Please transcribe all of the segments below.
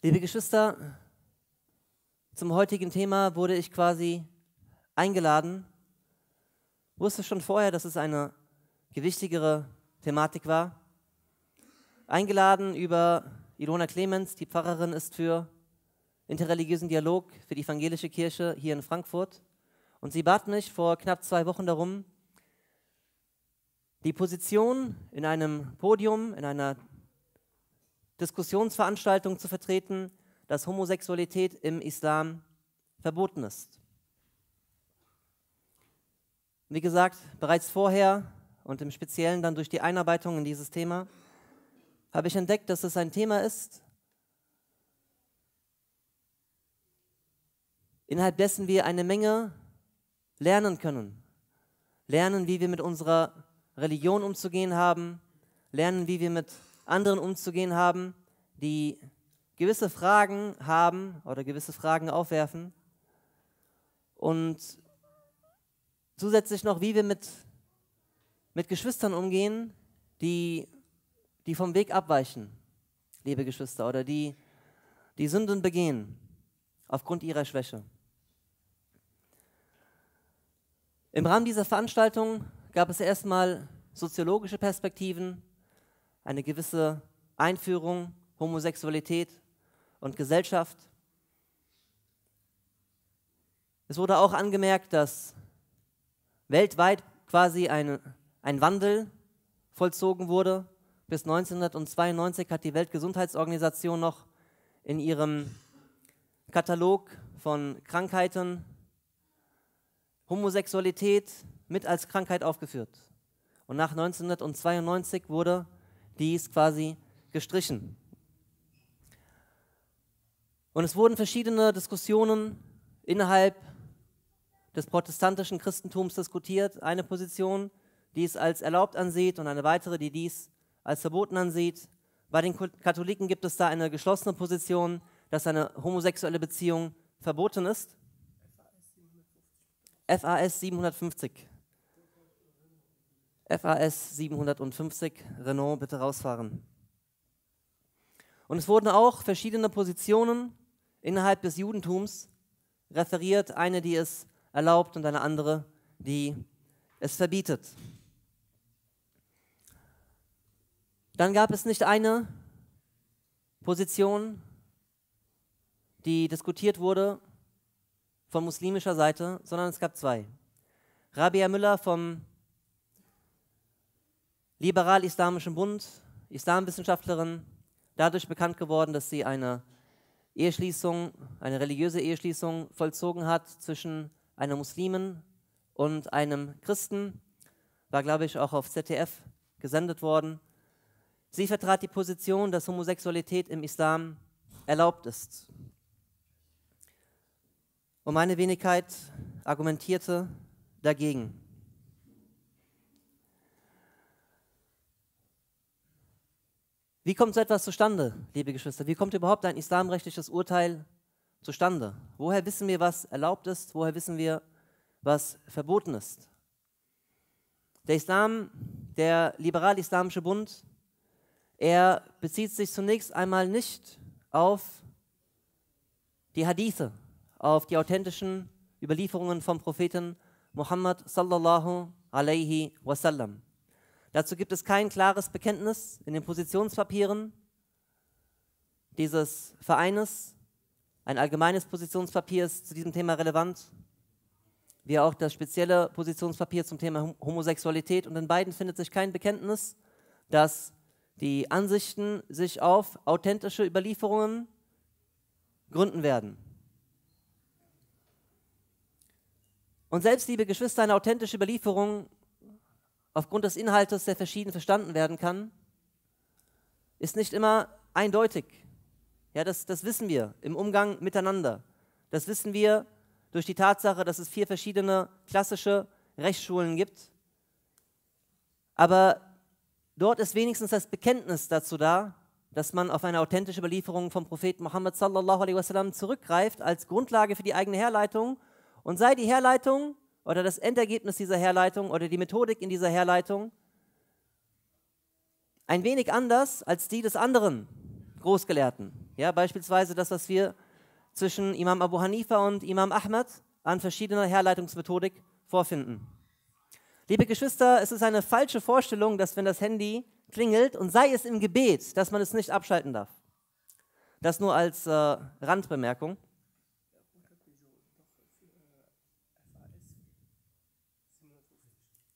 Liebe Geschwister, zum heutigen Thema wurde ich quasi eingeladen. Ich wusste schon vorher, dass es eine gewichtigere Thematik war. Eingeladen über Ilona Clemens, die Pfarrerin ist für interreligiösen Dialog für die evangelische Kirche hier in Frankfurt. Und sie bat mich vor knapp zwei Wochen darum, die Position in einem Podium, in einer Diskussionsveranstaltungen zu vertreten, dass Homosexualität im Islam verboten ist. Wie gesagt, bereits vorher und im Speziellen dann durch die Einarbeitung in dieses Thema habe ich entdeckt, dass es ein Thema ist, innerhalb dessen wir eine Menge lernen können. Lernen, wie wir mit unserer Religion umzugehen haben, lernen, wie wir mit anderen umzugehen haben, die gewisse Fragen haben oder gewisse Fragen aufwerfen. Und zusätzlich noch, wie wir mit, mit Geschwistern umgehen, die, die vom Weg abweichen, liebe Geschwister, oder die, die Sünden begehen aufgrund ihrer Schwäche. Im Rahmen dieser Veranstaltung gab es erstmal soziologische Perspektiven, eine gewisse Einführung, Homosexualität und Gesellschaft. Es wurde auch angemerkt, dass weltweit quasi ein, ein Wandel vollzogen wurde. Bis 1992 hat die Weltgesundheitsorganisation noch in ihrem Katalog von Krankheiten Homosexualität mit als Krankheit aufgeführt. Und nach 1992 wurde die ist quasi gestrichen. Und es wurden verschiedene Diskussionen innerhalb des protestantischen Christentums diskutiert. Eine Position, die es als erlaubt ansieht und eine weitere, die dies als verboten ansieht. Bei den Katholiken gibt es da eine geschlossene Position, dass eine homosexuelle Beziehung verboten ist. FAS 750. FAS 750 Renault bitte rausfahren. Und es wurden auch verschiedene Positionen innerhalb des Judentums referiert, eine, die es erlaubt und eine andere, die es verbietet. Dann gab es nicht eine Position, die diskutiert wurde von muslimischer Seite, sondern es gab zwei. Rabia Müller vom liberal-islamischen Bund, Islamwissenschaftlerin, dadurch bekannt geworden, dass sie eine Eheschließung, eine religiöse Eheschließung vollzogen hat zwischen einer Muslimin und einem Christen. War, glaube ich, auch auf ZDF gesendet worden. Sie vertrat die Position, dass Homosexualität im Islam erlaubt ist. Und meine Wenigkeit argumentierte dagegen. Wie kommt so etwas zustande, liebe Geschwister? Wie kommt überhaupt ein islamrechtliches Urteil zustande? Woher wissen wir, was erlaubt ist? Woher wissen wir, was verboten ist? Der Islam, der liberal-islamische Bund, er bezieht sich zunächst einmal nicht auf die Hadithe, auf die authentischen Überlieferungen vom Propheten Muhammad sallallahu alaihi wasallam. Dazu gibt es kein klares Bekenntnis in den Positionspapieren dieses Vereines. Ein allgemeines Positionspapier ist zu diesem Thema relevant, wie auch das spezielle Positionspapier zum Thema Homosexualität. Und in beiden findet sich kein Bekenntnis, dass die Ansichten sich auf authentische Überlieferungen gründen werden. Und selbst, liebe Geschwister, eine authentische Überlieferung aufgrund des Inhaltes der verschieden verstanden werden kann, ist nicht immer eindeutig. Ja, das, das wissen wir im Umgang miteinander. Das wissen wir durch die Tatsache, dass es vier verschiedene klassische Rechtsschulen gibt. Aber dort ist wenigstens das Bekenntnis dazu da, dass man auf eine authentische Überlieferung vom Propheten Muhammad sallallahu alaihi wasallam zurückgreift als Grundlage für die eigene Herleitung. Und sei die Herleitung oder das Endergebnis dieser Herleitung oder die Methodik in dieser Herleitung ein wenig anders als die des anderen Großgelehrten. Ja, beispielsweise das, was wir zwischen Imam Abu Hanifa und Imam Ahmad an verschiedener Herleitungsmethodik vorfinden. Liebe Geschwister, es ist eine falsche Vorstellung, dass wenn das Handy klingelt und sei es im Gebet, dass man es nicht abschalten darf. Das nur als äh, Randbemerkung.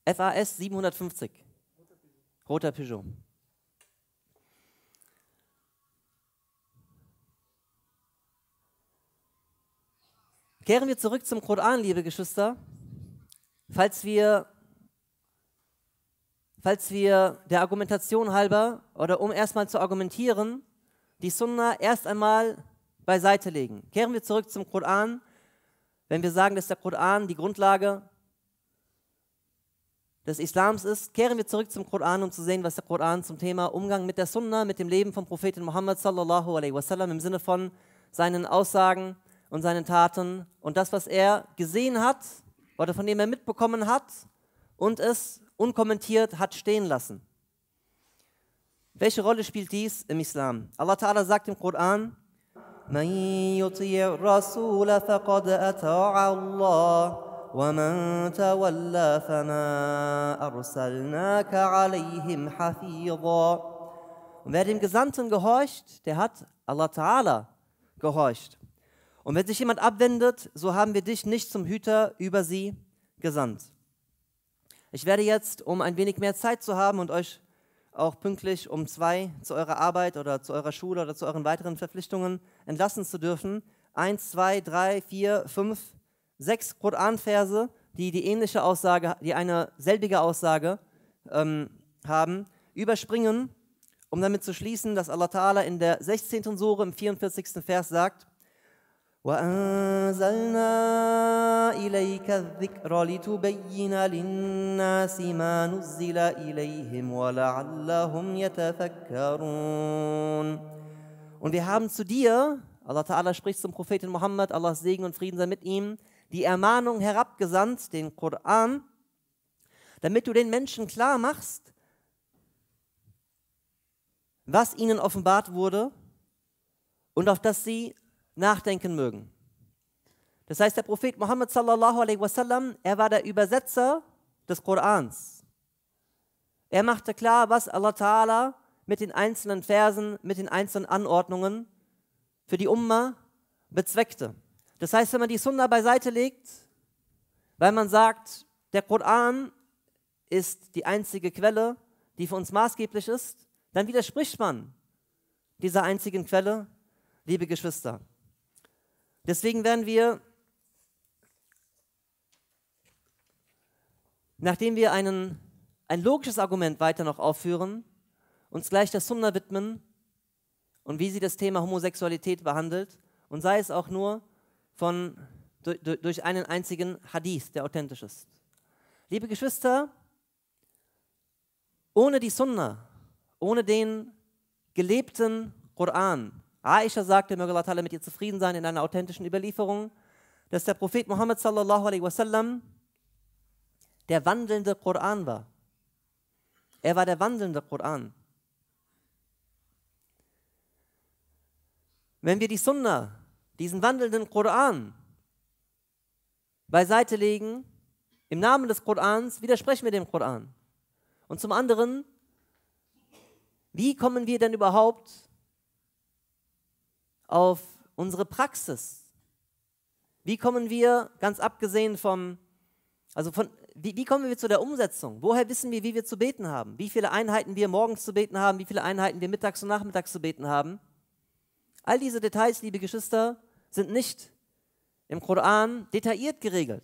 FAS 750. Roter Peugeot. Kehren wir zurück zum Koran, liebe Geschwister. Falls wir, falls wir der Argumentation halber oder um erstmal zu argumentieren, die Sunna erst einmal beiseite legen. Kehren wir zurück zum Koran, wenn wir sagen, dass der Koran die Grundlage des Islams ist, kehren wir zurück zum Koran, um zu sehen, was der Koran zum Thema Umgang mit der Sunna, mit dem Leben von Propheten Muhammad sallallahu alaihi wasallam im Sinne von seinen Aussagen und seinen Taten und das, was er gesehen hat oder von dem er mitbekommen hat und es unkommentiert hat stehen lassen. Welche Rolle spielt dies im Islam? Allah Ta'ala sagt im Koran, من يطيع الرسول فقد أطاع الله ومن تولى فما أرسلناك عليهم حفيظا Und wer dem Gesandten gehorcht, der hat Allah Ta'ala gehorcht. Und wenn sich jemand abwendet, so haben wir dich nicht zum Hüter über sie gesandt. Ich werde jetzt, um ein wenig mehr Zeit zu haben und euch auch pünktlich um zwei zu eurer Arbeit oder zu eurer Schule oder zu euren weiteren Verpflichtungen entlassen zu dürfen, eins, zwei, drei, vier, fünf sechs Koranverse, die die ähnliche Aussage, die eine selbige Aussage ähm, haben, überspringen, um damit zu schließen, dass Allah Ta'ala in der 16. Sure im 44. Vers sagt, وأنزلنا إليك الذكر لتبين للناس ما نزل إليهم ولعلهم يتفكرون Und wir haben zu dir, Allah Ta'ala spricht zum Propheten Muhammad, Allahs Segen und Frieden sei mit ihm, die Ermahnung herabgesandt, den Koran, damit du den Menschen klar machst, was ihnen offenbart wurde und auf das sie nachdenken mögen. Das heißt, der Prophet Muhammad sallallahu alaihi wasallam, er war der Übersetzer des Korans. Er machte klar, was Allah Ta'ala mit den einzelnen Versen, mit den einzelnen Anordnungen für die Umma bezweckte. Das heißt, wenn man die Sunna beiseite legt, weil man sagt, der Koran ist die einzige Quelle, die für uns maßgeblich ist, dann widerspricht man dieser einzigen Quelle, liebe Geschwister. Deswegen werden wir, nachdem wir einen, ein logisches Argument weiter noch aufführen, uns gleich der Sunna widmen und wie sie das Thema Homosexualität behandelt und sei es auch nur von, durch, durch einen einzigen Hadith, der authentisch ist. Liebe Geschwister, ohne die Sunna, ohne den gelebten Koran, Aisha sagte, möge Allah mit ihr zufrieden sein in einer authentischen Überlieferung, dass der Prophet Muhammad sallallahu alaihi wasallam der wandelnde Koran war. Er war der wandelnde Koran. Wenn wir die Sunna diesen wandelnden Koran beiseite legen. Im Namen des Korans widersprechen wir dem Koran. Und zum anderen, wie kommen wir denn überhaupt auf unsere Praxis? Wie kommen wir, ganz abgesehen vom, also von, wie, wie, kommen wir zu der Umsetzung? Woher wissen wir, wie wir zu beten haben? Wie viele Einheiten wir morgens zu beten haben? Wie viele Einheiten wir mittags und nachmittags zu beten haben? All diese Details, liebe Geschwister, sind nicht im Koran detailliert geregelt,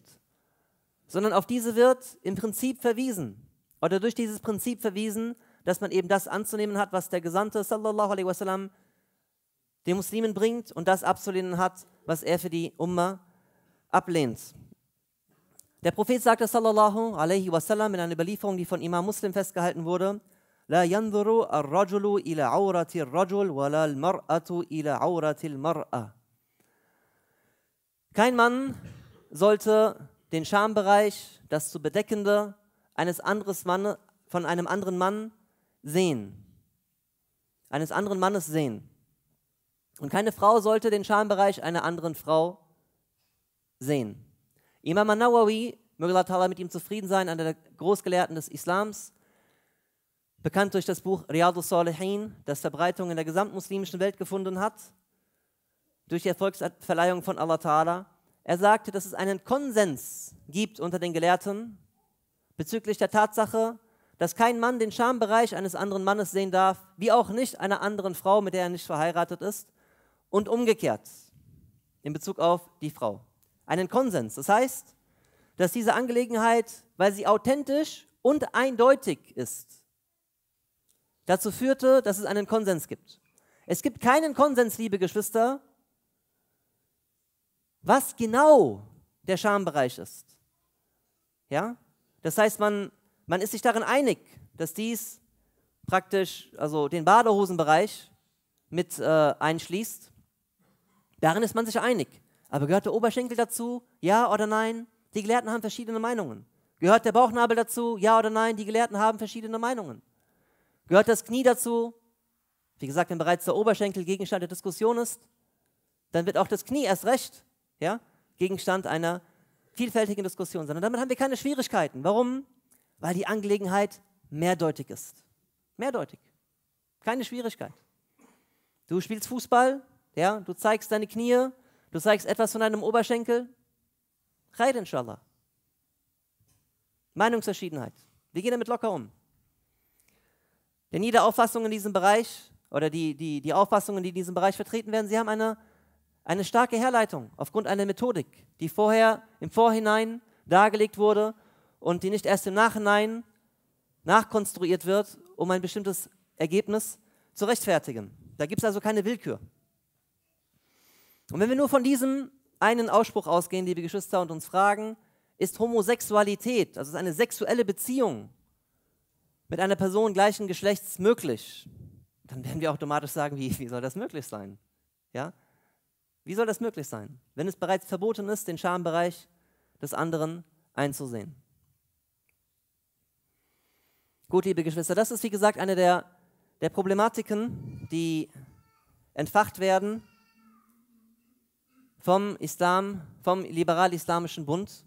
sondern auf diese wird im Prinzip verwiesen oder durch dieses Prinzip verwiesen, dass man eben das anzunehmen hat, was der Gesandte sallallahu alaihi wasallam den Muslimen bringt und das abzulehnen hat, was er für die Umma ablehnt. Der Prophet sagte sallallahu alaihi wasallam in einer Überlieferung, die von Imam Muslim festgehalten wurde, لا ينظر الرجل إلى عورة الرجل ولا المرأة إلى عورة المرأة. Kein Mann sollte den Schambereich, das zu bedeckende, eines anderes Mannes, von einem anderen Mann sehen. Eines anderen Mannes sehen. Und keine Frau sollte den Schambereich einer anderen Frau sehen. Imam Nawawi, möge Allah mit ihm zufrieden sein, einer der Großgelehrten des Islams, bekannt durch das Buch Riyadus Salihin, das Verbreitung in der gesamten muslimischen Welt gefunden hat, durch die Erfolgsverleihung von Allah Ta'ala. Er sagte, dass es einen Konsens gibt unter den Gelehrten bezüglich der Tatsache, dass kein Mann den Schambereich eines anderen Mannes sehen darf, wie auch nicht einer anderen Frau, mit der er nicht verheiratet ist, und umgekehrt in Bezug auf die Frau. Einen Konsens. Das heißt, dass diese Angelegenheit, weil sie authentisch und eindeutig ist, dazu führte, dass es einen Konsens gibt. Es gibt keinen Konsens, liebe Geschwister, was genau der Schambereich ist. Ja? Das heißt, man, man ist sich darin einig, dass dies praktisch, also den Badehosenbereich mit äh, einschließt. Darin ist man sich einig. Aber gehört der Oberschenkel dazu? Ja oder nein? Die Gelehrten haben verschiedene Meinungen. Gehört der Bauchnabel dazu? Ja oder nein? Die Gelehrten haben verschiedene Meinungen. Gehört das Knie dazu? Wie gesagt, wenn bereits der Oberschenkel Gegenstand der Diskussion ist, dann wird auch das Knie erst recht ja, Gegenstand einer vielfältigen Diskussion sein. Und damit haben wir keine Schwierigkeiten. Warum? Weil die Angelegenheit mehrdeutig ist. Mehrdeutig. Keine Schwierigkeit. Du spielst Fußball, ja, du zeigst deine Knie, du zeigst etwas von deinem Oberschenkel. Reid, inshallah. Meinungsverschiedenheit. Wir gehen damit locker um. Denn jede Auffassung in diesem Bereich oder die, die, die Auffassungen, die in diesem Bereich vertreten werden, sie haben eine, eine starke Herleitung aufgrund einer Methodik, die vorher im Vorhinein dargelegt wurde und die nicht erst im Nachhinein nachkonstruiert wird, um ein bestimmtes Ergebnis zu rechtfertigen. Da gibt es also keine Willkür. Und wenn wir nur von diesem einen Ausspruch ausgehen, liebe Geschwister, und uns fragen, ist Homosexualität, also eine sexuelle Beziehung, mit einer Person gleichen Geschlechts möglich, dann werden wir automatisch sagen, wie, wie soll das möglich sein? Ja? Wie soll das möglich sein, wenn es bereits verboten ist, den Schambereich des anderen einzusehen? Gut, liebe Geschwister, das ist wie gesagt eine der, der Problematiken, die entfacht werden vom Islam, vom liberal-islamischen Bund.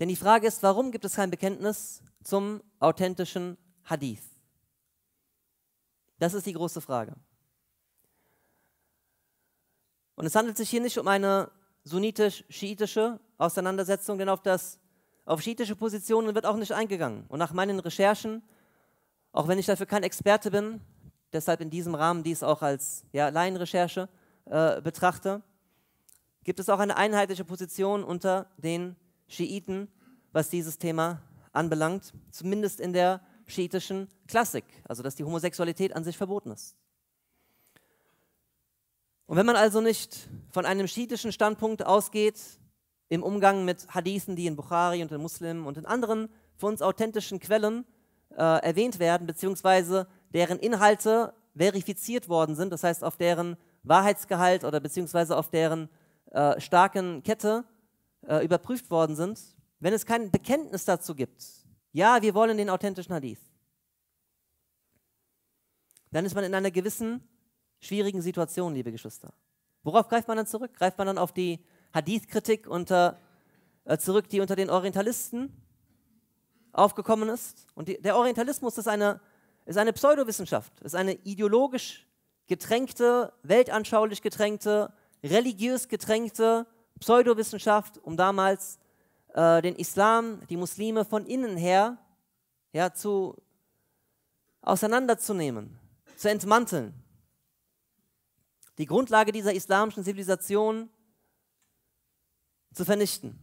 Denn die Frage ist, warum gibt es kein Bekenntnis zum authentischen Hadith? Das ist die große Frage. Und es handelt sich hier nicht um eine sunnitisch-schiitische Auseinandersetzung, denn auf, das, auf schiitische Positionen wird auch nicht eingegangen. Und nach meinen Recherchen, auch wenn ich dafür kein Experte bin, deshalb in diesem Rahmen dies auch als ja, Laienrecherche äh, betrachte, gibt es auch eine einheitliche Position unter den Schiiten, was dieses Thema anbelangt, zumindest in der schiitischen Klassik, also dass die Homosexualität an sich verboten ist. Und wenn man also nicht von einem schiitischen Standpunkt ausgeht, im Umgang mit Hadithen, die in Bukhari und in Muslimen und in anderen für uns authentischen Quellen äh, erwähnt werden, beziehungsweise deren Inhalte verifiziert worden sind, das heißt auf deren Wahrheitsgehalt oder beziehungsweise auf deren äh, starken Kette äh, überprüft worden sind, wenn es kein Bekenntnis dazu gibt, ja, wir wollen den authentischen Hadith, dann ist man in einer gewissen schwierigen Situation, liebe Geschwister. Worauf greift man dann zurück? Greift man dann auf die Hadith-Kritik unter, äh, zurück, die unter den Orientalisten aufgekommen ist? Und die, der Orientalismus ist eine, ist eine Pseudowissenschaft, ist eine ideologisch getränkte, weltanschaulich getränkte, religiös getränkte Pseudowissenschaft, um damals äh, den Islam, die Muslime von innen her ja, zu, auseinanderzunehmen, zu entmanteln. Die Grundlage dieser islamischen Zivilisation zu vernichten.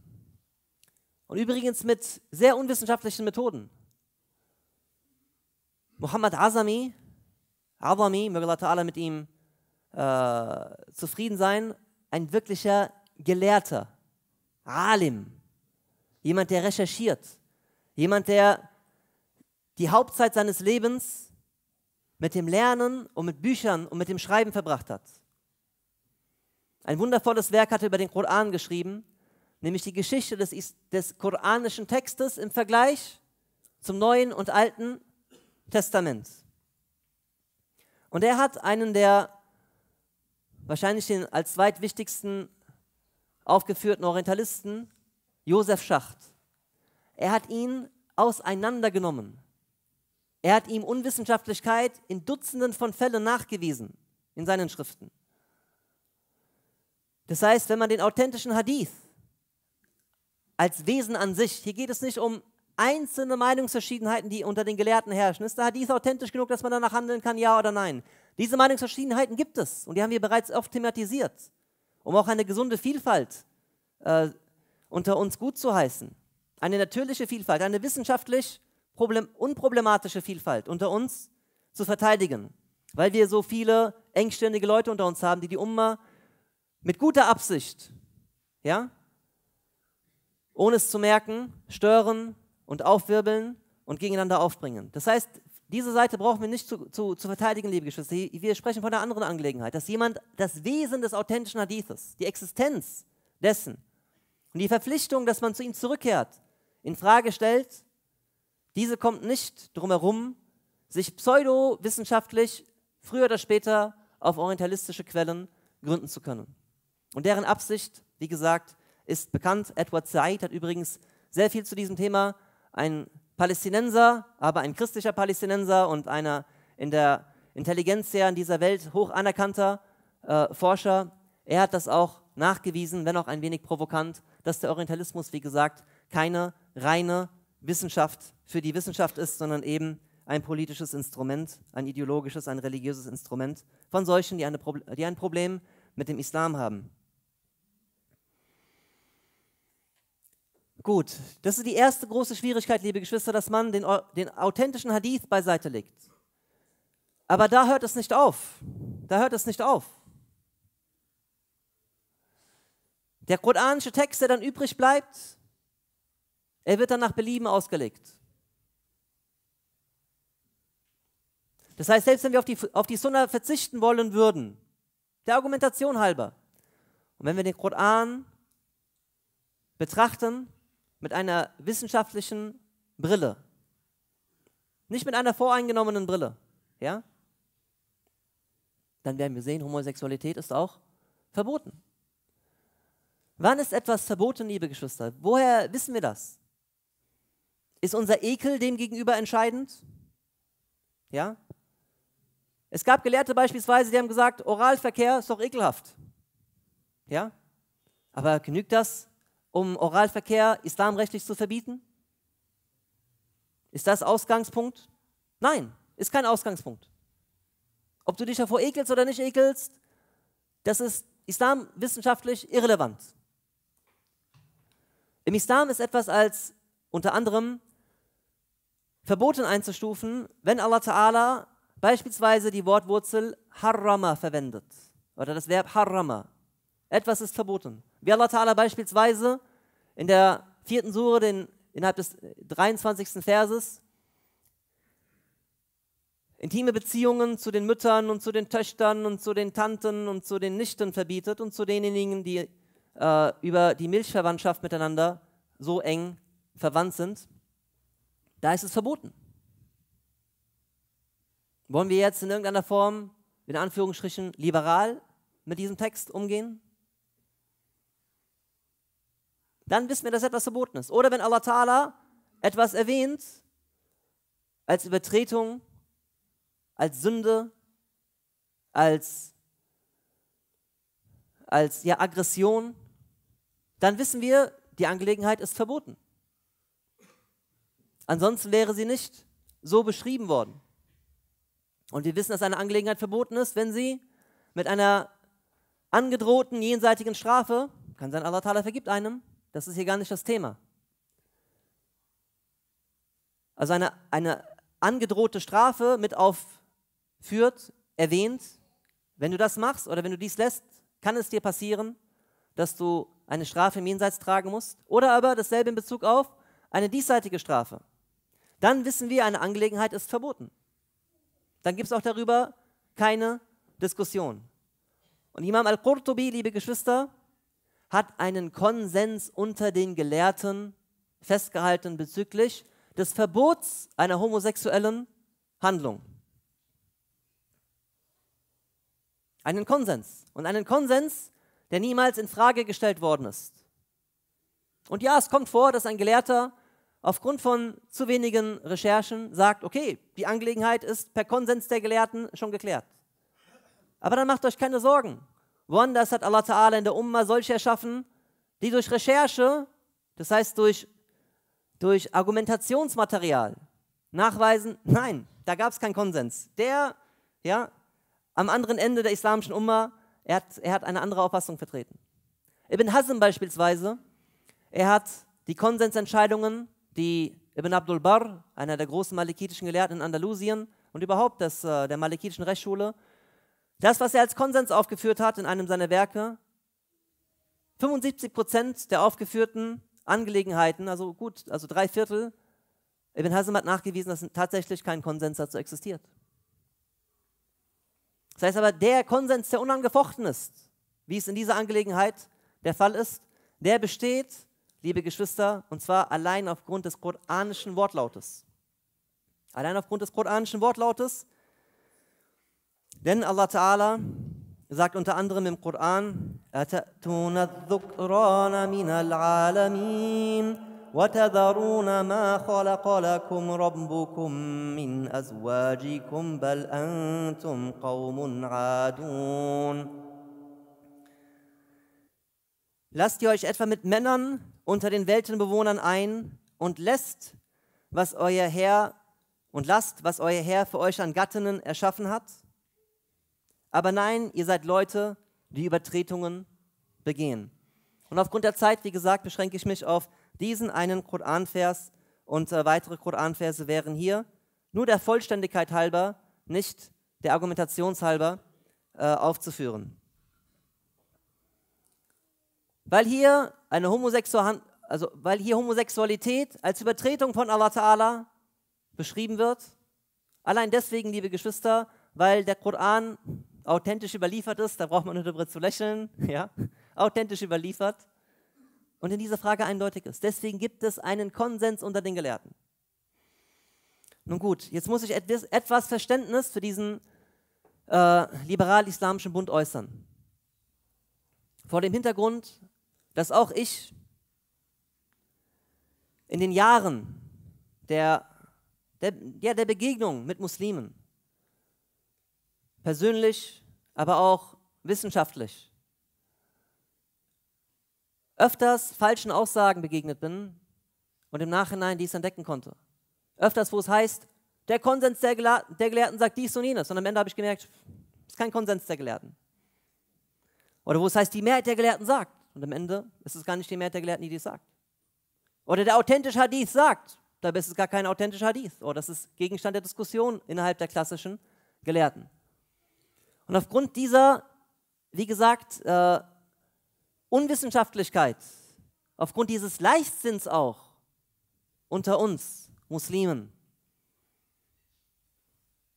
Und übrigens mit sehr unwissenschaftlichen Methoden. Muhammad Azami, Azami, möge Allah Ta'ala mit ihm äh, zufrieden sein, ein wirklicher Gelehrter, Alim, Jemand, der recherchiert. Jemand, der die Hauptzeit seines Lebens mit dem Lernen und mit Büchern und mit dem Schreiben verbracht hat. Ein wundervolles Werk hat er über den Koran geschrieben, nämlich die Geschichte des, des koranischen Textes im Vergleich zum Neuen und Alten Testament. Und er hat einen der wahrscheinlich den als zweitwichtigsten aufgeführten Orientalisten Josef Schacht. Er hat ihn auseinandergenommen. Er hat ihm Unwissenschaftlichkeit in Dutzenden von Fällen nachgewiesen in seinen Schriften. Das heißt, wenn man den authentischen Hadith als Wesen an sich, hier geht es nicht um einzelne Meinungsverschiedenheiten, die unter den Gelehrten herrschen. Ist der Hadith authentisch genug, dass man danach handeln kann, ja oder nein? Diese Meinungsverschiedenheiten gibt es und die haben wir bereits oft thematisiert, um auch eine gesunde Vielfalt äh, unter uns gut zu heißen. Eine natürliche Vielfalt, eine wissenschaftlich unproblematische Vielfalt unter uns zu verteidigen, weil wir so viele engständige Leute unter uns haben, die die Umma mit guter Absicht, ja, ohne es zu merken, stören und aufwirbeln und gegeneinander aufbringen. Das heißt, diese Seite brauchen wir nicht zu, zu, zu verteidigen, liebe Geschwister. Wir sprechen von einer anderen Angelegenheit, dass jemand das Wesen des authentischen Hadithes, die Existenz dessen, und die Verpflichtung, dass man zu ihm zurückkehrt, in Frage stellt, diese kommt nicht drum herum, sich pseudowissenschaftlich früher oder später auf orientalistische Quellen gründen zu können. Und deren Absicht, wie gesagt, ist bekannt. Edward Said hat übrigens sehr viel zu diesem Thema, ein Palästinenser, aber ein christlicher Palästinenser und einer in der Intelligenz her in dieser Welt hoch anerkannter äh, Forscher. Er hat das auch nachgewiesen, wenn auch ein wenig provokant, dass der Orientalismus, wie gesagt, keine reine Wissenschaft für die Wissenschaft ist, sondern eben ein politisches Instrument, ein ideologisches, ein religiöses Instrument von solchen, die, eine, die ein Problem mit dem Islam haben. Gut, das ist die erste große Schwierigkeit, liebe Geschwister, dass man den, den authentischen Hadith beiseite legt. Aber da hört es nicht auf. Da hört es nicht auf. Der koranische Text, der dann übrig bleibt, er wird dann nach Belieben ausgelegt. Das heißt, selbst wenn wir auf die, auf die Sunna verzichten wollen würden, der Argumentation halber, und wenn wir den Koran betrachten mit einer wissenschaftlichen Brille, nicht mit einer voreingenommenen Brille, ja, dann werden wir sehen, Homosexualität ist auch verboten. Wann ist etwas verboten, liebe Geschwister? Woher wissen wir das? Ist unser Ekel dem gegenüber entscheidend? Ja? Es gab Gelehrte beispielsweise, die haben gesagt, Oralverkehr ist doch ekelhaft. Ja? Aber genügt das, um Oralverkehr islamrechtlich zu verbieten? Ist das Ausgangspunkt? Nein, ist kein Ausgangspunkt. Ob du dich davor ekelst oder nicht ekelst, das ist islamwissenschaftlich irrelevant. Im Islam ist etwas als unter anderem verboten einzustufen, wenn Allah Ta'ala beispielsweise die Wortwurzel harrama verwendet oder das Verb harrama. Etwas ist verboten. Wie Allah Ta'ala beispielsweise in der vierten Sure, den, innerhalb des 23. Verses, intime Beziehungen zu den Müttern und zu den Töchtern und zu den Tanten und zu den Nichten verbietet und zu denjenigen, die äh, über die Milchverwandtschaft miteinander so eng verwandt sind, da ist es verboten. Wollen wir jetzt in irgendeiner Form, in Anführungsstrichen, liberal mit diesem Text umgehen? Dann wissen wir, dass etwas verboten ist. Oder wenn Allah Ta'ala etwas erwähnt als Übertretung, als Sünde, als, als ja, Aggression, dann wissen wir, die Angelegenheit ist verboten. Ansonsten wäre sie nicht so beschrieben worden. Und wir wissen, dass eine Angelegenheit verboten ist, wenn sie mit einer angedrohten jenseitigen Strafe, kann sein, Allah Ta'ala vergibt einem, das ist hier gar nicht das Thema. Also eine, eine angedrohte Strafe mit aufführt, erwähnt, wenn du das machst oder wenn du dies lässt, kann es dir passieren, dass du eine Strafe im Jenseits tragen musst, oder aber dasselbe in Bezug auf eine diesseitige Strafe, dann wissen wir, eine Angelegenheit ist verboten. Dann gibt es auch darüber keine Diskussion. Und Imam al-Qurtubi, liebe Geschwister, hat einen Konsens unter den Gelehrten festgehalten bezüglich des Verbots einer homosexuellen Handlung. Einen Konsens. Und einen Konsens der niemals in Frage gestellt worden ist. Und ja, es kommt vor, dass ein Gelehrter aufgrund von zu wenigen Recherchen sagt, okay, die Angelegenheit ist per Konsens der Gelehrten schon geklärt. Aber dann macht euch keine Sorgen. Woanders hat Allah Ta'ala in der Umma solche erschaffen, die durch Recherche, das heißt durch, durch Argumentationsmaterial, nachweisen, nein, da gab es keinen Konsens. Der, ja, am anderen Ende der islamischen Umma er hat, er hat eine andere Auffassung vertreten. Ibn Hazm beispielsweise, er hat die Konsensentscheidungen, die Ibn Abdul Barr, einer der großen malikitischen Gelehrten in Andalusien und überhaupt das, äh, der malikitischen Rechtsschule, das, was er als Konsens aufgeführt hat in einem seiner Werke, 75 Prozent der aufgeführten Angelegenheiten, also gut, also drei Viertel, Ibn Hazm hat nachgewiesen, dass tatsächlich kein Konsens dazu existiert. Das heißt aber, der Konsens, der unangefochten ist, wie es in dieser Angelegenheit der Fall ist, der besteht, liebe Geschwister, und zwar allein aufgrund des koranischen Wortlautes. Allein aufgrund des koranischen Wortlautes. Denn Allah Ta'ala sagt unter anderem im Koran, وتذرون ما خلق لكم ربكم من أزواجكم بل أنتم قوم عادون Lasst ihr euch etwa mit Männern unter den Weltenbewohnern ein und lässt, was euer Herr und lasst, was euer Herr für euch an Gattinnen erschaffen hat? Aber nein, ihr seid Leute, die Übertretungen begehen. Und aufgrund der Zeit, wie gesagt, beschränke ich mich auf diesen einen Koranvers und äh, weitere Koranverse wären hier nur der Vollständigkeit halber, nicht der Argumentationshalber äh, aufzuführen. Weil hier eine also weil hier Homosexualität als Übertretung von Allah Ta'ala beschrieben wird. Allein deswegen, liebe Geschwister, weil der Koran authentisch überliefert ist, da braucht man nur darüber zu lächeln, ja, authentisch überliefert und in dieser Frage eindeutig ist. Deswegen gibt es einen Konsens unter den Gelehrten. Nun gut, jetzt muss ich etwas Verständnis für diesen äh, liberal-islamischen Bund äußern. Vor dem Hintergrund, dass auch ich in den Jahren der, der, ja, der Begegnung mit Muslimen persönlich, aber auch wissenschaftlich öfters falschen Aussagen begegnet bin und im Nachhinein dies entdecken konnte. Öfters, wo es heißt, der Konsens der, Gela der Gelehrten sagt dies und jenes. Und am Ende habe ich gemerkt, es ist kein Konsens der Gelehrten. Oder wo es heißt, die Mehrheit der Gelehrten sagt. Und am Ende ist es gar nicht die Mehrheit der Gelehrten, die dies sagt. Oder der authentische Hadith sagt. Dabei ist es gar kein authentischer Hadith. Oder das ist Gegenstand der Diskussion innerhalb der klassischen Gelehrten. Und aufgrund dieser, wie gesagt, äh, Unwissenschaftlichkeit, aufgrund dieses Leichtsinns auch unter uns Muslimen,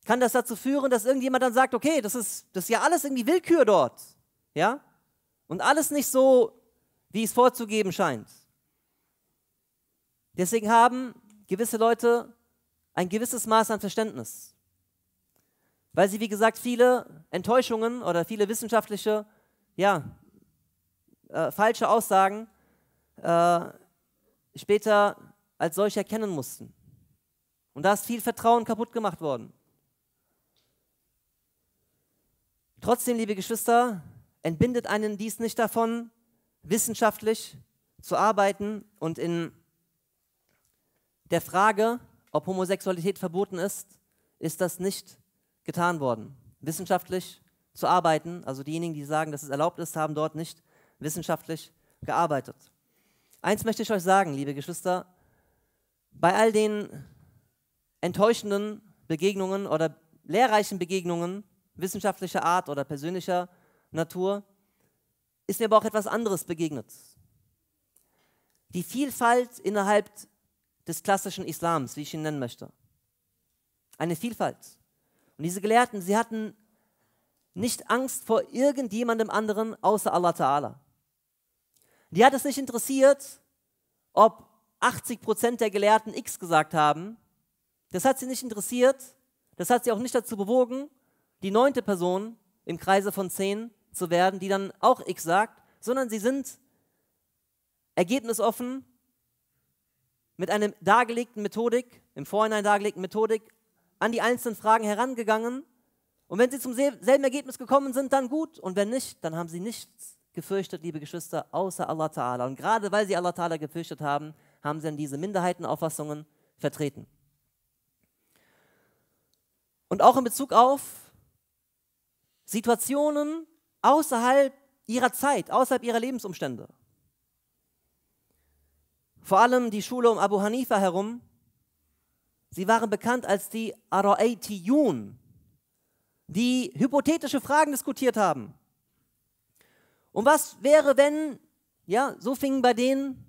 kann das dazu führen, dass irgendjemand dann sagt, okay, das ist, das ist ja alles irgendwie Willkür dort, ja? Und alles nicht so, wie es vorzugeben scheint. Deswegen haben gewisse Leute ein gewisses Maß an Verständnis, weil sie, wie gesagt, viele Enttäuschungen oder viele wissenschaftliche ja, äh, falsche Aussagen äh, später als solche erkennen mussten. Und da ist viel Vertrauen kaputt gemacht worden. Trotzdem, liebe Geschwister, entbindet einen dies nicht davon, wissenschaftlich zu arbeiten und in der Frage, ob Homosexualität verboten ist, ist das nicht getan worden. Wissenschaftlich zu arbeiten, also diejenigen, die sagen, dass es erlaubt ist, haben dort nicht wissenschaftlich gearbeitet. Eins möchte ich euch sagen, liebe Geschwister, bei all den enttäuschenden Begegnungen oder lehrreichen Begegnungen wissenschaftlicher Art oder persönlicher Natur ist mir aber auch etwas anderes begegnet. Die Vielfalt innerhalb des klassischen Islams, wie ich ihn nennen möchte. Eine Vielfalt. Und diese Gelehrten, sie hatten nicht Angst vor irgendjemandem anderen außer Allah Ta'ala. Die hat es nicht interessiert, ob 80 Prozent der Gelehrten X gesagt haben. Das hat sie nicht interessiert. Das hat sie auch nicht dazu bewogen, die neunte Person im Kreise von zehn zu werden, die dann auch X sagt, sondern sie sind ergebnisoffen mit einer dargelegten Methodik, im Vorhinein dargelegten Methodik, an die einzelnen Fragen herangegangen. Und wenn sie zum selben Ergebnis gekommen sind, dann gut. Und wenn nicht, dann haben sie nichts gefürchtet, liebe Geschwister, außer Allah Ta'ala. Und gerade weil sie Allah Ta'ala gefürchtet haben, haben sie dann diese Minderheitenauffassungen vertreten. Und auch in Bezug auf Situationen außerhalb ihrer Zeit, außerhalb ihrer Lebensumstände. Vor allem die Schule um Abu Hanifa herum, sie waren bekannt als die Ara'aytiyun, die hypothetische Fragen diskutiert haben. Und was wäre, wenn, ja, so fing bei denen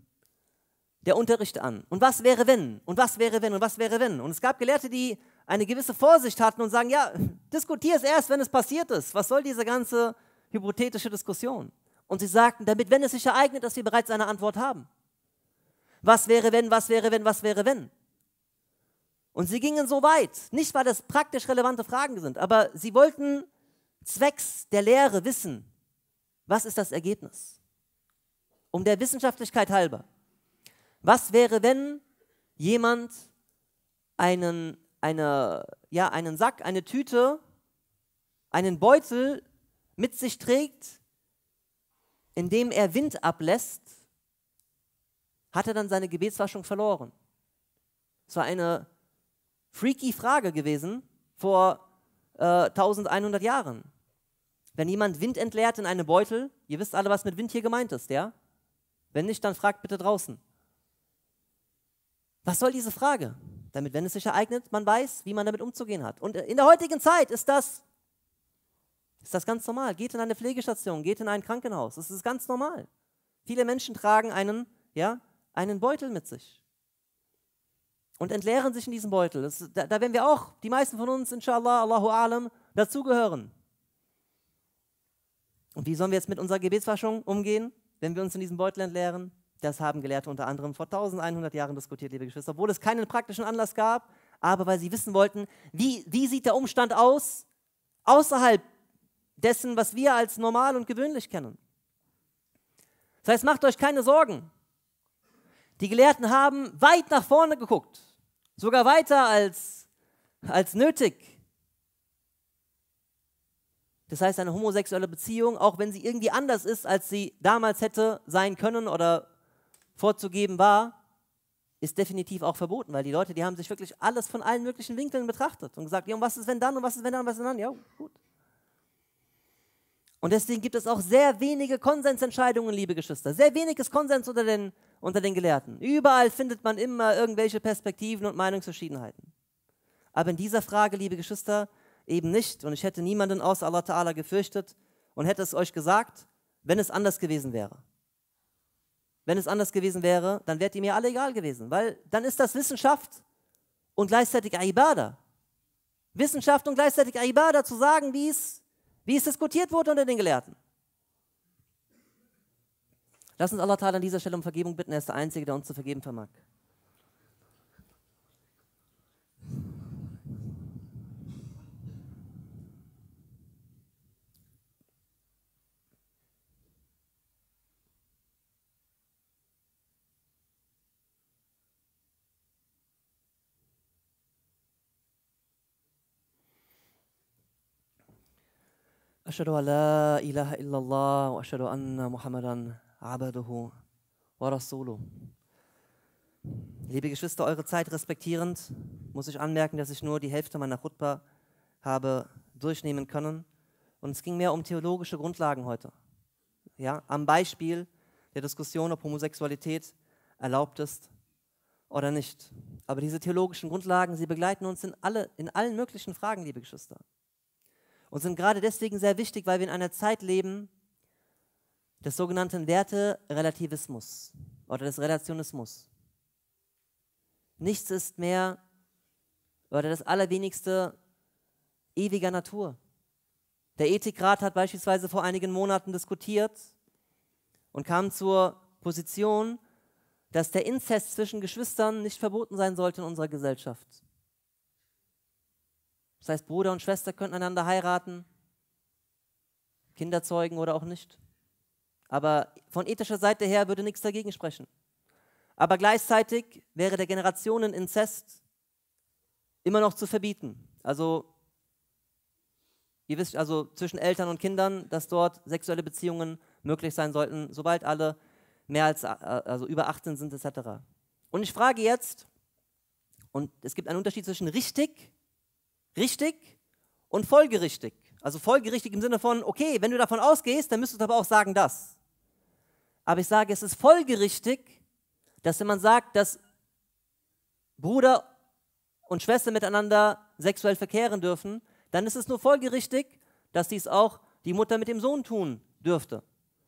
der Unterricht an. Und was wäre, wenn? Und was wäre, wenn? Und was wäre, wenn? Und es gab Gelehrte, die eine gewisse Vorsicht hatten und sagen, ja, diskutier es erst, wenn es passiert ist. Was soll diese ganze hypothetische Diskussion? Und sie sagten, damit, wenn es sich ereignet, dass wir bereits eine Antwort haben. Was wäre, wenn, was wäre, wenn, was wäre, wenn? Und sie gingen so weit, nicht weil das praktisch relevante Fragen sind, aber sie wollten zwecks der Lehre wissen, was ist das Ergebnis? Um der Wissenschaftlichkeit halber. Was wäre, wenn jemand einen, eine, ja, einen Sack, eine Tüte, einen Beutel mit sich trägt, indem er Wind ablässt, hat er dann seine Gebetswaschung verloren? Das war eine freaky Frage gewesen vor äh, 1100 Jahren. Wenn jemand Wind entleert in einem Beutel, ihr wisst alle, was mit Wind hier gemeint ist, ja? Wenn nicht, dann fragt bitte draußen. Was soll diese Frage? Damit, wenn es sich ereignet, man weiß, wie man damit umzugehen hat. Und äh, in der heutigen Zeit ist das, ist das ganz normal. Geht in eine Pflegestation, geht in ein Krankenhaus. Das ist ganz normal. Viele Menschen tragen einen, ja, einen Beutel mit sich und entleeren sich in diesem Beutel. Das, da, da, werden wir auch, die meisten von uns, inshallah, Allahu Alam, dazugehören. Und wie sollen wir jetzt mit unserer Gebetswaschung umgehen, wenn wir uns in diesem Beutel entleeren? Das haben Gelehrte unter anderem vor 1100 Jahren diskutiert, liebe Geschwister, obwohl es keinen praktischen Anlass gab, aber weil sie wissen wollten, wie, wie sieht der Umstand aus, außerhalb dessen, was wir als normal und gewöhnlich kennen. Das heißt, macht euch keine Sorgen. Die Gelehrten haben weit nach vorne geguckt, sogar weiter als, als nötig. Das heißt, eine homosexuelle Beziehung, auch wenn sie irgendwie anders ist, als sie damals hätte sein können oder vorzugeben war, ist definitiv auch verboten, weil die Leute, die haben sich wirklich alles von allen möglichen Winkeln betrachtet und gesagt, ja, und was ist wenn dann und was ist wenn dann und was ist dann? Ja, gut. Und deswegen gibt es auch sehr wenige Konsensentscheidungen, liebe Geschwister. Sehr weniges Konsens unter den, unter den Gelehrten. Überall findet man immer irgendwelche Perspektiven und Meinungsverschiedenheiten. Aber in dieser Frage, liebe Geschwister, eben nicht. Und ich hätte niemanden außer Allah Ta'ala gefürchtet und hätte es euch gesagt, wenn es anders gewesen wäre. Wenn es anders gewesen wäre, dann wärt ihr mir alle egal gewesen, weil dann ist das Wissenschaft und gleichzeitig Ibadah. Wissenschaft und gleichzeitig Ibadah zu sagen, wie es, wie es diskutiert wurde unter den Gelehrten. Lass uns Allah Ta'ala an dieser Stelle um Vergebung bitten, er ist der Einzige, der uns zu vergeben vermag. أشهد أن لا إله إلا الله وأشهد أن محمدا عبده ورسوله. Liebe Geschwister, eure Zeit respektierend, muss ich anmerken, dass ich nur die Hälfte meiner Khutba habe durchnehmen können. Und es ging mehr um theologische Grundlagen heute. Ja, am Beispiel der Diskussion, ob Homosexualität erlaubt ist oder nicht. Aber diese theologischen Grundlagen, sie begleiten uns in, alle, in allen möglichen Fragen, liebe Geschwister und sind gerade deswegen sehr wichtig, weil wir in einer Zeit leben des sogenannten Werte-Relativismus oder des Relationismus. Nichts ist mehr oder das Allerwenigste ewiger Natur. Der Ethikrat hat beispielsweise vor einigen Monaten diskutiert und kam zur Position, dass der Inzest zwischen Geschwistern nicht verboten sein sollte in unserer Gesellschaft. Das heißt, Bruder und Schwester könnten einander heiraten, Kinder zeugen oder auch nicht. Aber von ethischer Seite her würde nichts dagegen sprechen. Aber gleichzeitig wäre der Generationeninzest immer noch zu verbieten. Also, ihr wisst, also zwischen Eltern und Kindern, dass dort sexuelle Beziehungen möglich sein sollten, sobald alle mehr als, äh, also über 18 sind, etc. Und ich frage jetzt, und es gibt einen Unterschied zwischen richtig richtig und folgerichtig. Also folgerichtig im Sinne von, okay, wenn du davon ausgehst, dann müsstest du aber auch sagen das. Aber ich sage, es ist folgerichtig, dass wenn man sagt, dass Bruder und Schwester miteinander sexuell verkehren dürfen, dann ist es nur folgerichtig, dass dies auch die Mutter mit dem Sohn tun dürfte.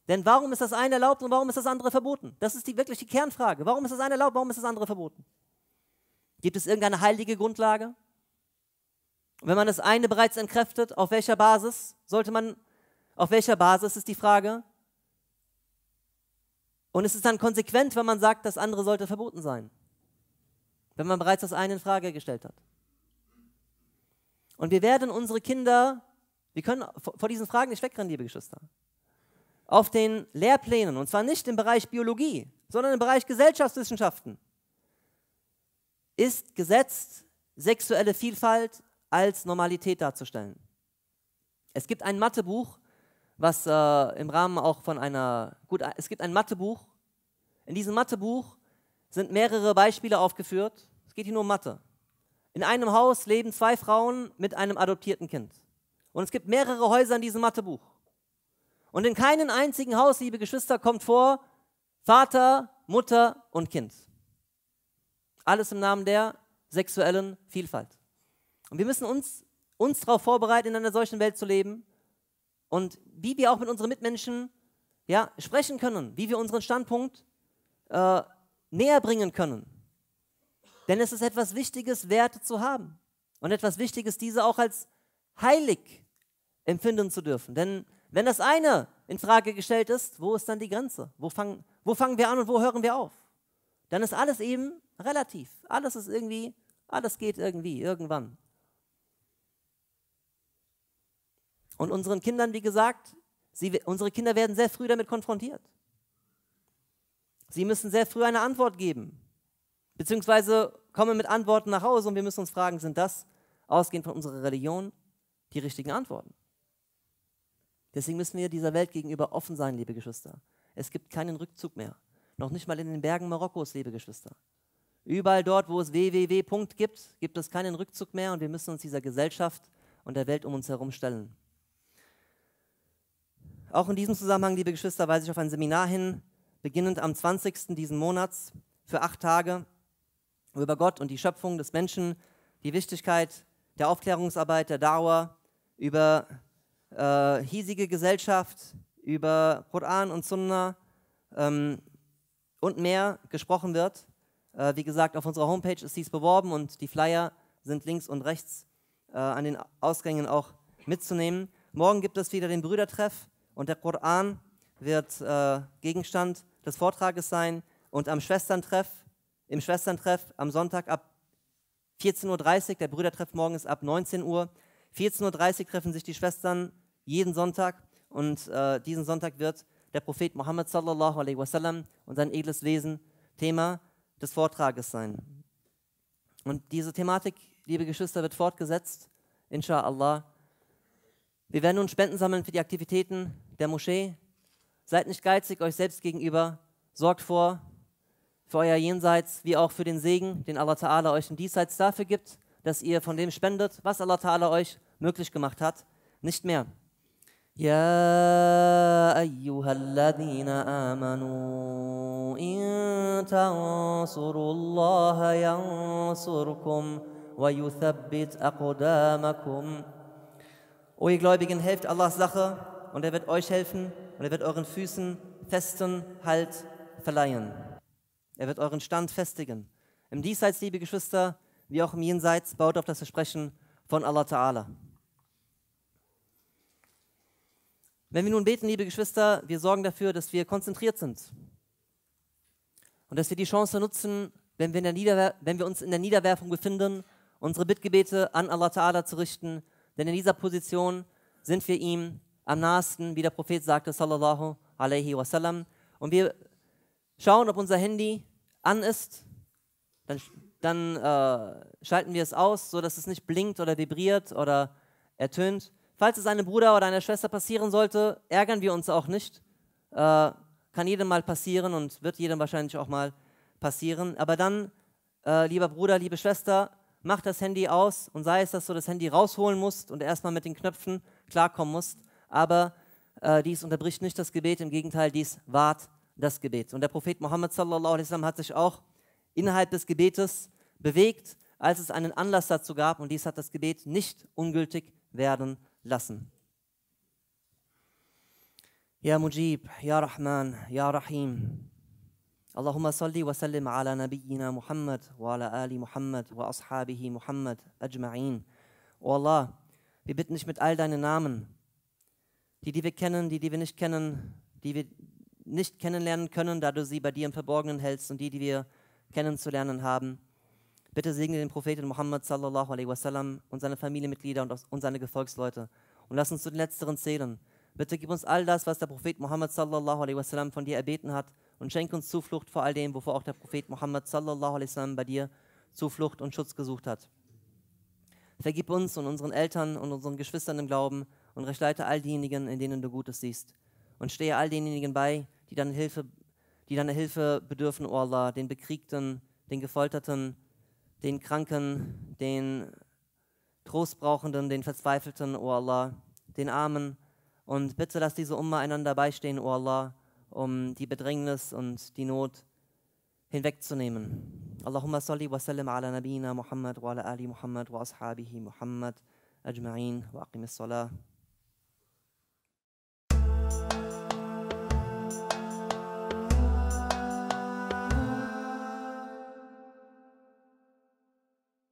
Denn warum ist das eine erlaubt und warum ist das andere verboten? Das ist die wirkliche Kernfrage. Warum ist das eine erlaubt, warum ist das andere verboten? Gibt es irgendeine heilige Grundlage? wenn man das eine bereits entkräftet, auf welcher Basis sollte man, auf welcher Basis ist die Frage? Und es ist dann konsequent, wenn man sagt, das andere sollte verboten sein. Wenn man bereits das eine in Frage gestellt hat. Und wir werden unsere Kinder, wir können vor diesen Fragen nicht wegrennen, liebe Geschwister. Auf den Lehrplänen, und zwar nicht im Bereich Biologie, sondern im Bereich Gesellschaftswissenschaften, ist gesetzt sexuelle Vielfalt als Normalität darzustellen. Es gibt ein Mathebuch, was äh, im Rahmen auch von einer, gut, es gibt ein Mathebuch. In diesem Mathebuch sind mehrere Beispiele aufgeführt. Es geht hier nur um Mathe. In einem Haus leben zwei Frauen mit einem adoptierten Kind. Und es gibt mehrere Häuser in diesem Mathebuch. Und in keinem einzigen Haus, liebe Geschwister, kommt vor Vater, Mutter und Kind. Alles im Namen der sexuellen Vielfalt. Und wir müssen uns, uns darauf vorbereiten, in einer solchen Welt zu leben. Und wie wir auch mit unseren Mitmenschen ja, sprechen können, wie wir unseren Standpunkt äh, näher bringen können. Denn es ist etwas Wichtiges, Werte zu haben. Und etwas Wichtiges, diese auch als heilig empfinden zu dürfen. Denn wenn das eine in Frage gestellt ist, wo ist dann die Grenze? Wo, fang, wo fangen wir an und wo hören wir auf? Dann ist alles eben relativ. Alles ist irgendwie, alles geht irgendwie, irgendwann. Und unseren Kindern, wie gesagt, sie, unsere Kinder werden sehr früh damit konfrontiert. Sie müssen sehr früh eine Antwort geben, beziehungsweise kommen mit Antworten nach Hause und wir müssen uns fragen, sind das, ausgehend von unserer Religion, die richtigen Antworten? Deswegen müssen wir dieser Welt gegenüber offen sein, liebe Geschwister. Es gibt keinen Rückzug mehr. Noch nicht mal in den Bergen Marokkos, liebe Geschwister. Überall dort, wo es www. gibt, gibt es keinen Rückzug mehr und wir müssen uns dieser Gesellschaft und der Welt um uns herum stellen. Auch in diesem Zusammenhang, liebe Geschwister, weise ich auf ein Seminar hin, beginnend am 20. diesen Monats für acht Tage, über Gott und die Schöpfung des Menschen, die Wichtigkeit der Aufklärungsarbeit, der Dauer, über äh, hiesige Gesellschaft, über Koran und Sunna ähm, und mehr gesprochen wird. Äh, wie gesagt, auf unserer Homepage ist dies beworben und die Flyer sind links und rechts äh, an den Ausgängen auch mitzunehmen. Morgen gibt es wieder den Brüdertreff und der Koran wird äh, Gegenstand des Vortrages sein. Und am Schwesterntreff, im Schwesterntreff am Sonntag ab 14.30 Uhr, der Brüdertreff morgens ab 19 Uhr. 14.30 Uhr treffen sich die Schwestern jeden Sonntag. Und äh, diesen Sonntag wird der Prophet Muhammad sallallahu alaihi wasallam und sein edles Wesen Thema des Vortrages sein. Und diese Thematik, liebe Geschwister, wird fortgesetzt, inshallah. Wir werden nun Spenden sammeln für die Aktivitäten der Moschee. Seid nicht geizig euch selbst gegenüber. Sorgt vor für euer Jenseits, wie auch für den Segen, den Allah Ta'ala euch im Diesseits dafür gibt, dass ihr von dem spendet, was Allah Ta'ala euch möglich gemacht hat, nicht mehr. يا أيها الذين آمنوا إن تنصروا الله ينصركم ويثبت أقدامكم O ihr Gläubigen, helft Allahs Sache und er wird euch helfen und er wird euren Füßen festen Halt verleihen. Er wird euren Stand festigen. Im Diesseits, liebe Geschwister, wie auch im Jenseits, baut auf das Versprechen von Allah Ta'ala. Wenn wir nun beten, liebe Geschwister, wir sorgen dafür, dass wir konzentriert sind und dass wir die Chance nutzen, wenn wir, wenn wir uns in der Niederwerfung befinden, unsere Bittgebete an Allah Ta'ala zu richten, denn in dieser Position sind wir ihm am nahesten, wie der Prophet sagte, sallallahu alaihi wasallam. Und wir schauen, ob unser Handy an ist, dann, dann äh, schalten wir es aus, sodass es nicht blinkt oder vibriert oder ertönt. Falls es einem Bruder oder einer Schwester passieren sollte, ärgern wir uns auch nicht. Äh, kann jedem mal passieren und wird jedem wahrscheinlich auch mal passieren. Aber dann, äh, lieber Bruder, liebe Schwester, mach das Handy aus und sei es, dass du das Handy rausholen musst und erstmal mit den Knöpfen klarkommen musst aber äh, dies unterbricht nicht das Gebet, im Gegenteil, dies wahrt das Gebet. Und der Prophet Mohammed sallallahu alaihi wasallam hat sich auch innerhalb des Gebetes bewegt, als es einen Anlass dazu gab und dies hat das Gebet nicht ungültig werden lassen. Ja Mujib, Ja Rahman, Ja Rahim. اللهم صل وسلم على نبينا محمد وعلى آل محمد وأصحابه محمد أجمعين. Oh Allah, wir bitten dich mit all deinen Namen, die, die wir kennen, die, die wir nicht kennen, die wir nicht kennenlernen können, da du sie bei dir im Verborgenen hältst und die, die wir kennenzulernen haben. Bitte segne den Propheten Muhammad sallallahu alaihi wasallam und seine Familienmitglieder und, und seine Gefolgsleute. Und lass uns zu den Letzteren zählen. Bitte gib uns all das, was der Prophet Muhammad sallallahu alaihi wasallam von dir erbeten hat und schenk uns Zuflucht vor all dem, wovor auch der Prophet Muhammad sallallahu alaihi wasallam bei dir Zuflucht und Schutz gesucht hat. Vergib uns und unseren Eltern und unseren Geschwistern im Glauben und rechtleite all diejenigen, in denen du Gutes siehst. Und stehe all denjenigen bei, die deine Hilfe, die deine Hilfe bedürfen, O Allah, den Bekriegten, den Gefolterten, den Kranken, den Trostbrauchenden, den Verzweifelten, O Allah, den Armen. Und bitte lass diese Umma einander beistehen, O Allah, um die Bedrängnis und die Not hinwegzunehmen. Allahumma salli wa sallim ala nabina Muhammad wa ala ali Muhammad wa ashabihi Muhammad ajma'in wa as salah.